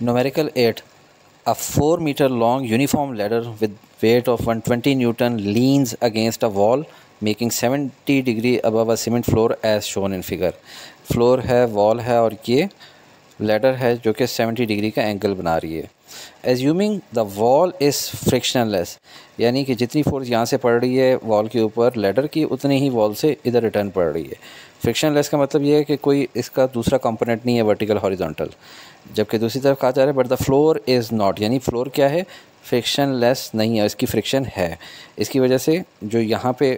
Numerical 8 A 4 meter long uniform ladder with weight of 120 Newton leans against a wall making 70 degree above a cement floor as shown in figure. Floor है wall है और ये ladder है जो कि 70 degree का angle बना रही है assuming the wall is frictionless यानी कि जितनी फोर्स यहाँ से पड़ रही है वॉल के ऊपर लेडर की उतनी ही वॉल से इधर रिटर्न पड़ रही है फ्रिक्शनलेस का मतलब ये है कि कोई इसका दूसरा कंपोनेंट नहीं है वर्टिकल हॉरिजॉन्टल जबकि दूसरी तरफ कहा जा रहा है but the floor is not यानी फ्लोर क्या है फ्रिक्शन लेस नहीं है इसकी फ्रिक्शन है इसकी वजह से जो यहाँ पे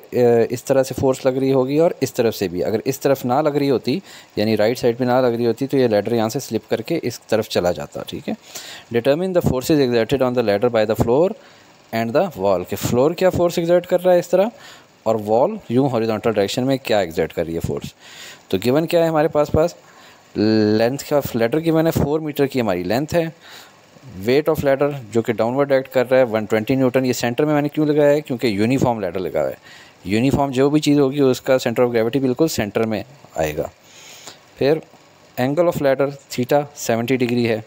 इस तरह से फोर्स लग रही होगी और इस तरफ से भी अगर इस तरफ ना लग रही होती यानी राइट साइड पे ना लग रही होती तो ये लेडर यहाँ से स्लिप करके इस तरफ चला जाता ठीक है determine the force exerted on the ladder by the floor and the wall के फ्लोर क्या फोर्स एग्जर्ट कर रहा है इस तरह और वॉल यूँ हॉरिजॉन्टल डायरेक्शन में क्या एग्जर्ट कर रही है फोर्स तो गिवन क्या है हमारे पास पास लेंथ का लेटर की मैंने फोर मीटर की हमारी लेंथ है वेट ऑफ लैडर जो कि डाउनवर्ड एक्ट कर रहा है वन ट्वेंटी न्यूटन ये सेंटर में मैंने क्यों लगाया है क्योंकि यूनिफॉर्म लैडर लगा हुआ है यूनिफॉर्म जो भी चीज़ होगी उसका सेंटर ऑफ ग्रेविटी बिल्कुल सेंटर में आएगा फिर angle of ladder theta seventy degree है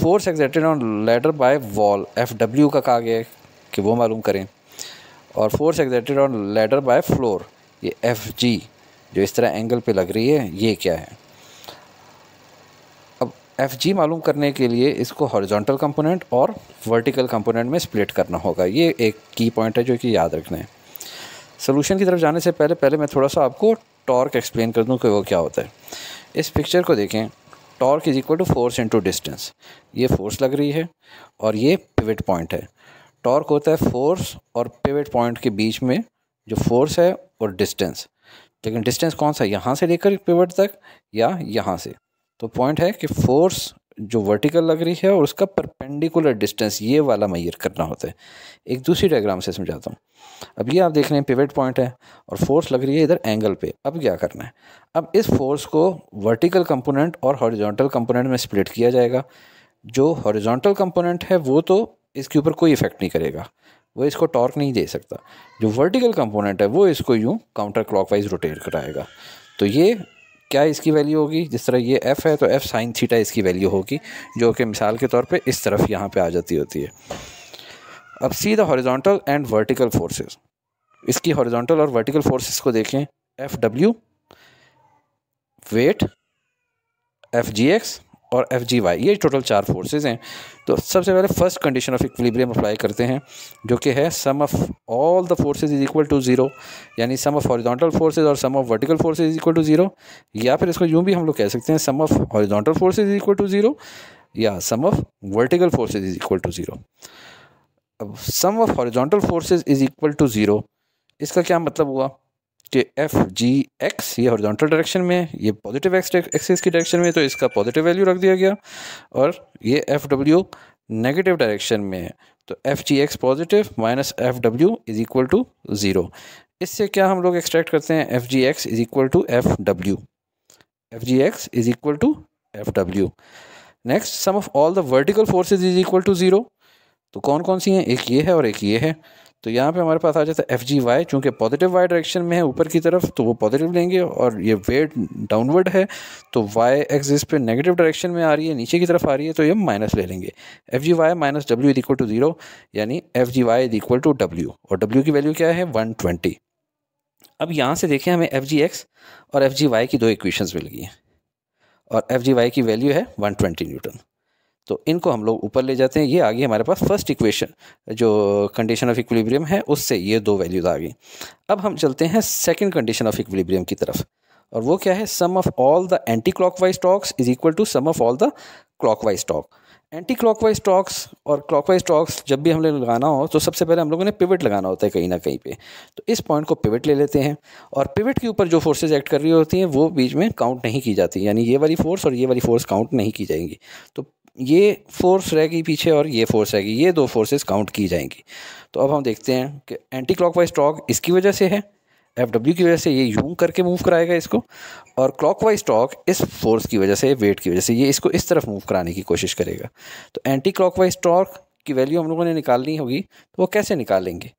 force exerted on ladder by wall F W का कहा गया है कि वो मालूम करें और force exerted on ladder by floor ये एफ जी जो इस तरह एंगल पे लग रही है ये क्या है एफ जी मालूम करने के लिए इसको हॉरिजॉन्टल कंपोनेंट और वर्टिकल कंपोनेंट में स्प्लिट करना होगा ये एक की पॉइंट है जो कि याद रखना है सोल्यूशन की तरफ जाने से पहले पहले मैं थोड़ा सा आपको टॉर्क एक्सप्लेन कर दूँ कि वो क्या होता है इस पिक्चर को देखें torque is equal to force into distance ये फोर्स लग रही है और ये पिवट पॉइंट है टॉर्क होता है फोर्स और पिवट पॉइंट के बीच में जो फोर्स है और डिस्टेंस लेकिन डिस्टेंस कौन सा यहाँ से लेकर पिवट तक या यहाँ से तो पॉइंट है कि फोर्स जो वर्टिकल लग रही है और उसका परपेंडिकुलर डिस्टेंस ये वाला मैयर करना होता है एक दूसरी डायग्राम से समझाता हूँ अब ये आप देख रहे हैं पिवेट पॉइंट है और फोर्स लग रही है इधर एंगल पे अब क्या करना है अब इस फोर्स को वर्टिकल कंपोनेंट और हॉरिजॉन्टल कंपोनेंट में स्प्लिट किया जाएगा जो हॉरिजॉन्टल कंपोनेंट है वो तो इसके ऊपर कोई इफेक्ट नहीं करेगा वो इसको टॉर्क नहीं दे सकता जो वर्टिकल कंपोनेंट है वो इसको यूँ काउंटर क्लॉकवाइज रोटेट कराएगा तो ये क्या इसकी वैल्यू होगी जिस तरह ये एफ़ है तो एफ़ साइन थीटा इसकी वैल्यू होगी जो कि मिसाल के तौर पे इस तरफ यहाँ पे आ जाती होती है अब see the horizontal and vertical forces इसकी हॉरिजॉन्टल और वर्टिकल फोर्सेस को देखें F W weight F G X और एफ जी वाई ये टोटल चार फोर्सेज हैं तो सबसे पहले first condition of equilibrium apply करते हैं जो कि है sum of all the forces is equal to zero यानी सम ऑफ हॉरिजॉन्टल फोर्सेज और sum of vertical forces is equal to zero या फिर इसको यूं भी हम लोग कह सकते हैं sum of horizontal forces is equal to zero या sum of vertical forces is equal to zero अब sum of horizontal forces is equal to zero इसका क्या मतलब हुआ एफ जी एक्स ये हॉरिजॉन्टल डायरेक्शन में है ये पॉजिटिव एक्स एक्सिस की डायरेक्शन में तो इसका पॉजिटिव वैल्यू रख दिया गया और ये एफ डब्ल्यू नेगेटिव डायरेक्शन में है तो F G X positive minus F W is equal to zero इससे क्या हम लोग एक्सट्रैक्ट करते हैं F G X is equal to F W F G X is equal to F W next sum of all the vertical forces is equal to zero तो कौन कौन सी हैं एक ये है और एक ये है तो यहाँ पे हमारे पास आ जाता है एफ जी वाई चूँकि पॉजिटिव वाई डायरेक्शन में है ऊपर की तरफ तो वो पॉजिटिव लेंगे और ये वेट डाउनवर्ड है तो वाई एक्सिस पे नेगेटिव डायरेक्शन में आ रही है नीचे की तरफ आ रही है तो ये माइनस ले लेंगे F G Y minus W is equal to zero यानी F G Y is equal to W और डब्ल्यू की वैल्यू क्या है वन ट्वेंटी अब यहाँ से देखें हमें एफ जी एक्स और एफ जी वाई की दो इक्वेशन मिल गई हैं और एफ जी वाई की वैल्यू है वन ट्वेंटी न्यूटन तो इनको हम लोग ऊपर ले जाते हैं ये आ गई हमारे पास फर्स्ट इक्वेशन जो कंडीशन ऑफ इक्विलिब्रियम है उससे ये दो वैल्यूज आ गई अब हम चलते हैं सेकेंड कंडीशन ऑफ इक्विलिब्रियम की तरफ और वो क्या है sum of all the anticlockwise torques is equal to sum of all the clockwise स्टॉक एंटी क्लॉकवाइज स्टॉक्स और क्लॉकवाइज स्टॉक्स जब भी लोग लगाना हो तो सबसे पहले हम लोगों ने पिवट लगाना होता है कहीं ना कहीं पे तो इस पॉइंट को पिवट ले लेते हैं और पिवट के ऊपर जो फोर्सेज एक्ट कर रही होती हैं वो बीच में काउंट नहीं की जाती यानी ये वाली फोर्स और ये वाली फोर्स काउंट नहीं की जाएंगी तो ये फोर्स रहेगी पीछे और ये फोर्स रहेगी ये दो फोर्सेस काउंट की जाएंगी तो अब हम देखते हैं कि एंटी वाइज टॉक इसकी वजह से है एफ डब्ल्यू की वजह से ये यूं करके मूव कराएगा इसको और क्लॉक वाइज टॉक इस फोर्स की वजह से वेट की वजह से ये इसको इस तरफ मूव कराने की कोशिश करेगा तो एंटी वाइज टॉक की वैल्यू हम लोगों ने निकालनी होगी तो वो कैसे निकालेंगे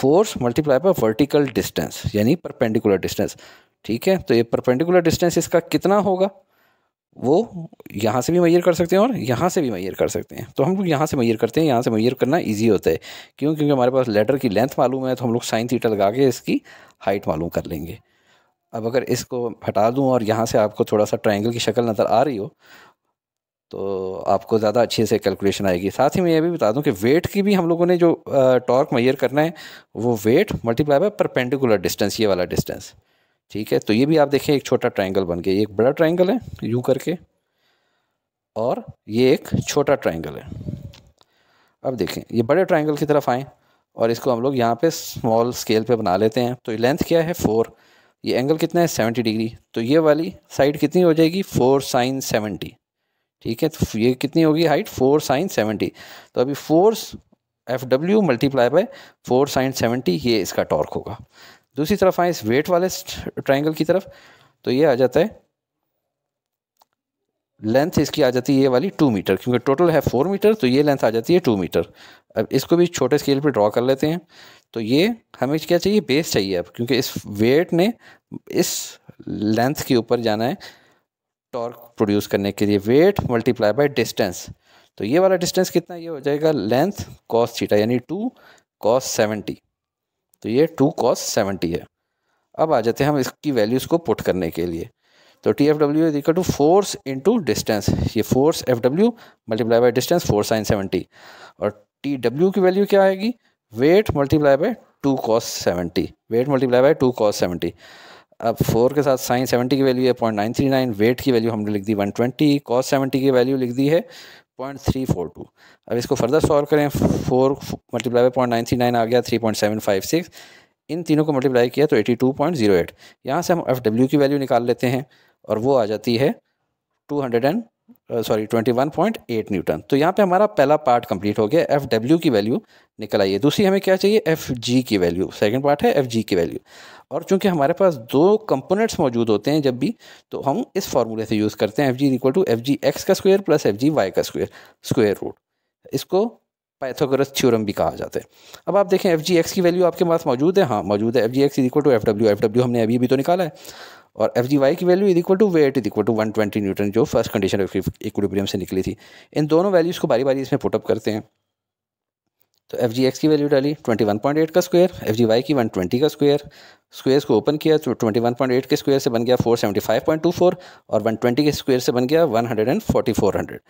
फोर्स मल्टीप्लाई पर वर्टिकल डिस्टेंस यानी परपेंडिकुलर डिस्टेंस ठीक है तो ये परपेंडिकुलर डिस्टेंस इसका कितना होगा वो यहाँ से भी मैयर कर सकते हैं और यहाँ से भी मैयर कर सकते हैं तो हम लोग यहाँ से मैयर करते हैं यहाँ से मैयर करना ईजी होता है क्यों क्योंकि हमारे पास लेटर की लेंथ मालूम है तो हम लोग साइन थीटा लगा के इसकी हाइट मालूम कर लेंगे अब अगर इसको हटा दूँ और यहाँ से आपको थोड़ा सा ट्राइंगल की शक्ल नज़र आ रही हो तो आपको ज़्यादा अच्छे से कैलकुलेशन आएगी साथ ही मैं ये भी बता दूं कि वेट की भी हम लोगों ने जो टॉर्क मैयर करना है वो weight multiply by perpendicular distance ये वाला डिस्टेंस ठीक है तो ये भी आप देखें एक छोटा ट्राइंगल बन गया ये एक बड़ा ट्राइंगल है यू करके और ये एक छोटा ट्राइंगल है अब देखें ये बड़े ट्राइंगल की तरफ आएँ और इसको हम लोग यहाँ पे स्मॉल स्केल पे बना लेते हैं तो लेंथ क्या है फोर ये एंगल कितना है सेवेंटी डिग्री तो ये वाली साइड कितनी हो जाएगी फोर साइन सेवेंटी ठीक है तो ये कितनी होगी हाइट फोर साइन सेवेंटी तो अभी force F W multiply by four sine seventy ये इसका टॉर्क होगा दूसरी तरफ आए इस वेट वाले ट्राइंगल की तरफ तो ये आ जाता है लेंथ इसकी आ जाती है ये वाली टू मीटर क्योंकि टोटल है फोर मीटर तो ये लेंथ आ जाती है टू मीटर अब इसको भी छोटे स्केल पे ड्रॉ कर लेते हैं तो ये हमें क्या चाहिए बेस चाहिए अब क्योंकि इस वेट ने इस लेंथ के ऊपर जाना है टॉर्क प्रोड्यूस करने के लिए वेट मल्टीप्लाई बाय डिस्टेंस तो ये वाला डिस्टेंस कितना ये हो जाएगा लेंथ कॉस थीटा यानी टू कॉस सेवेंटी तो ये टू कॉस सेवेंटी है अब आ जाते हैं हम इसकी वैल्यूज़ को पुट करने के लिए तो T F W is equal to force into distance ये force F W multiply by distance four sine seventy और टी डब्ल्यू की वैल्यू क्या आएगी weight multiply by two cos seventy weight multiply by two cos seventy अब four के साथ sine seventy की value है point nine three nine weight की वैल्यू हमने लिख दी वन ट्वेंटी कॉस सेवेंटी की वैल्यू लिख दी है पॉइंट थ्री फोर टू अब इसको फर्दर सॉल्व करें four multiply by point nine three nine आ गया three point seven five six इन तीनों को मल्टीप्लाई किया तो eighty two point zero eight यहाँ से हम एफ डब्ल्यू की वैल्यू निकाल लेते हैं और वो आ जाती है two hundred and sorry twenty one point eight newton तो यहाँ पे हमारा पहला पार्ट कंप्लीट हो गया एफ डब्ल्यू की वैल्यू निकल आई है दूसरी हमें क्या चाहिए एफ जी की वैल्यू सेकंड पार्ट है एफ जी की वैल्यू और चूंकि हमारे पास दो कंपोनेंट्स मौजूद होते हैं जब भी तो हम इस फार्मूले से यूज़ करते हैं F G equal to F G X का square plus F G Y का स्क्वेयर स्क्वेयर रूट इसको पाइथागोरस थ्योरम भी कहा जाता है अब आप देखें एफ जी एक्स की वैल्यू आपके पास मौजूद है हाँ मौजूद है F G X equal to F W F W हमने अभी भी तो निकाला है और एफ जी वाई की value is equal to weight is equal to one twenty newton जो फर्स्ट कंडीशन ऑफ इक्विलिब्रियम से निकली थी इन दोनों वैल्यूज़ को बारी बारी इसमें पुटअप करते हैं तो एफ जी एक्स की वैल्यू डाली ट्वेंटी वन पॉइंट एट का स्क्वेयर एफ जी वाई की वन ट्वेंटी का स्क्वेयर स्क्वेयर को ओपन किया तो ट्वेंटी वन पॉइंट एट के स्क्वेयर से बन गया four seventy five point two four और वन ट्वेंटी के स्क्वेयर से बन गया one hundred and forty four hundred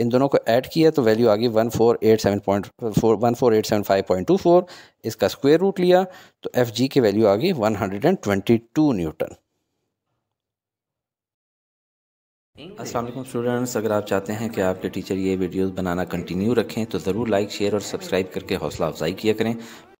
इन दोनों को ऐड किया तो वैल्यू आ गई one four eight seven point four one four eight seven five point two four इसका स्क्वेयर रूट लिया तो एफ जी की वैल्यू आ गई one hundred and twenty two newton असलम स्टूडेंट्स अगर आप चाहते हैं कि आपके टीचर ये वीडियोस बनाना कंटिन्यू रखें तो ज़रूर लाइक शेयर और सब्सक्राइब करके हौसला अफजाई किया करें